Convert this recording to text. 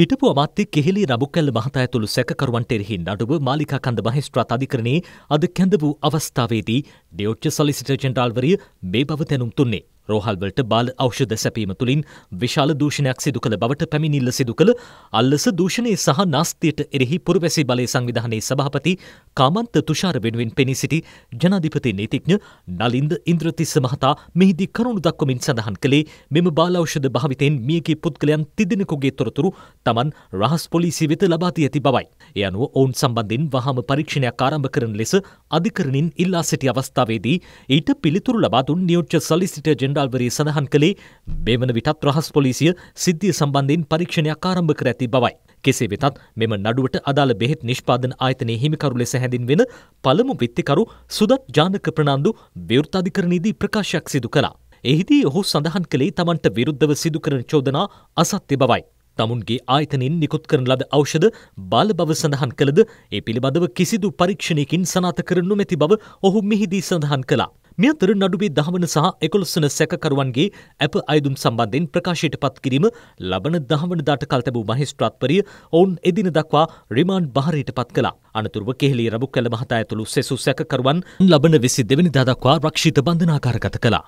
හිටපු අමාත්‍ය කෙහෙලි රබුකැල්ල මහතා ඇතුළු සැකකරුවන්ට එරෙහි නඩුව මාලිකා කන්ද මහේස්ත්‍රාත් අධිකරණයේ අද කැඳ වූ අවස්ථාවේදී නියෝජ්‍ය සොලිසිටර් ජෙනරාල්වරිය මේ බව දැනුම් දුන්නේ. රෝහල්වලට බාල අෞෂධ සැපීම තුළින් විශාල දූෂණයක් සිදු කළ බවට පැමිණිල්ල සිදු කළ අල්ලස දූෂණය සහ නාස්තියට එරෙහි පුරවැසි බලය සංවිධානයේ සභාපති කාමන්ත තුෂාර වෙනුවෙන් පෙනී සිටි ජනාධිපති නීතිඥ නලින්ද ඉන්ද්‍රතිස්ස මහතා මෙහිදී කරුණු දක්වමින් සඳහන් කළේ මෙම බාලෞෂධ භාවිතයෙන් මියගේ පුද්ගලයන් තිදෙනෙකුගේ තොරතුරු තමන් රහස් පොලිසි වෙත ලබා දී ඇති බවයි. ඒ අනුව ඔවුන් සම්බන්ධයෙන් වහාම පරීක්ෂණයක් ආරම්භ කරන ලෙස අධිකරණින් ඉල්ලා සිටි අවස්ථාවේදී ඊට පිළිතුරු ලබා දුන් නියෝජ්‍ය සොලිසිටර් ජන ජෙනරල්වරී සඳහන් කළේ මේ වන විටත් රහස් පොලිසිය සිද්ධිය සම්බන්ධයෙන් පරීක්ෂණයක් ආරම්භ කර ඇති බවයි. කෙසේ වෙතත් මෙම නඩුවට අදාළ බෙහෙත් නිෂ්පාදන ආයතනයේ හිමිකරු ලෙස හැඳින්වෙන පළමු විත්තිකරු සුදත් ජානක ප්‍රනාන්දු විවෘත අධිකරණයේදී ප්‍රකාශයක් සිදු කළා. එහිදී ඔහු සඳහන් කළේ තමන්ට විරුද්ධව සිදුකරන චෝදනා අසත්‍ය බවයි. තමුන්ගේ ආයතනින් නිකුත් කරන ලද ඖෂධ බාල බව සඳහන් කළද ඒ පිළිබඳව කිසිදු පරීක්ෂණයකින් සනාත කර නොමැති බව ඔහු මෙහිදී සඳහන් කළා. මේ අතර නඩුවේ දහවන සහ එකොළොස්වන සැකකරුවන්ගේ ඇප අයදුම් සම්බන්ධයෙන් ප්‍රකාශයට පත් කිරීම ලබන දහවනදාට කල් තැබූ මහේස්ත්‍රාත්වරිය ඔවුන් එදින දක්වා රිමාන්ඩ් බහරයට පත් කළා. අනතුරුව කෙහෙලි රබු කළ මහතා ඇතුළු සෙසු සැකකරුවන් ලබන විසි දෙවනිදා දක්වා රක්ෂිත බන්ධනාකාරගත කළා.